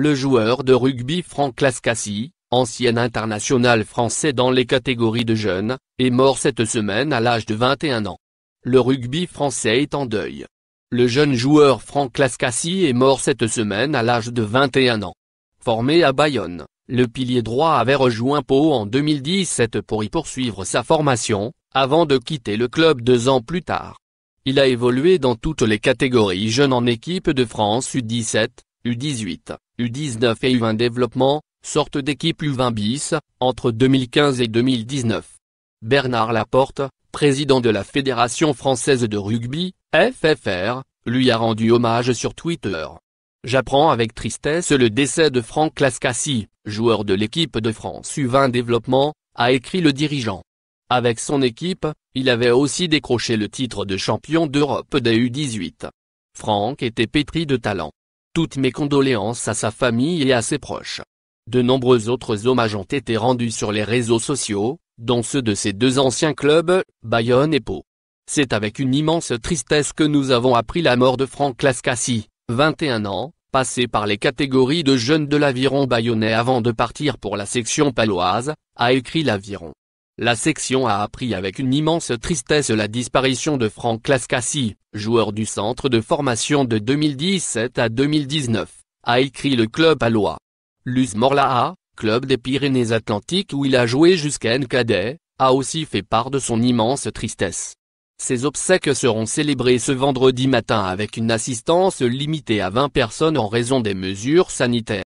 Le joueur de rugby Franck Lascassi, ancien international français dans les catégories de jeunes, est mort cette semaine à l'âge de 21 ans. Le rugby français est en deuil. Le jeune joueur Franck Lascassi est mort cette semaine à l'âge de 21 ans. Formé à Bayonne, le pilier droit avait rejoint Pau en 2017 pour y poursuivre sa formation, avant de quitter le club deux ans plus tard. Il a évolué dans toutes les catégories jeunes en équipe de France U17, U18, U19 et U20 développement, sorte d'équipe U20 bis, entre 2015 et 2019. Bernard Laporte, président de la Fédération française de rugby, FFR, lui a rendu hommage sur Twitter. J'apprends avec tristesse le décès de Franck Lascassi, joueur de l'équipe de France U20 développement, a écrit le dirigeant. Avec son équipe, il avait aussi décroché le titre de champion d'Europe des U18. Franck était pétri de talent. Toutes mes condoléances à sa famille et à ses proches. De nombreux autres hommages ont été rendus sur les réseaux sociaux, dont ceux de ses deux anciens clubs, Bayonne et Pau. C'est avec une immense tristesse que nous avons appris la mort de Franck Lascassi, 21 ans, passé par les catégories de jeunes de l'Aviron bayonnais avant de partir pour la section paloise, a écrit l'Aviron. La section a appris avec une immense tristesse la disparition de Franck Lascassi, joueur du centre de formation de 2017 à 2019, a écrit le club à Loi. Luz Morlaha, club des Pyrénées-Atlantiques où il a joué jusqu'à Cadet, a aussi fait part de son immense tristesse. Ses obsèques seront célébrées ce vendredi matin avec une assistance limitée à 20 personnes en raison des mesures sanitaires.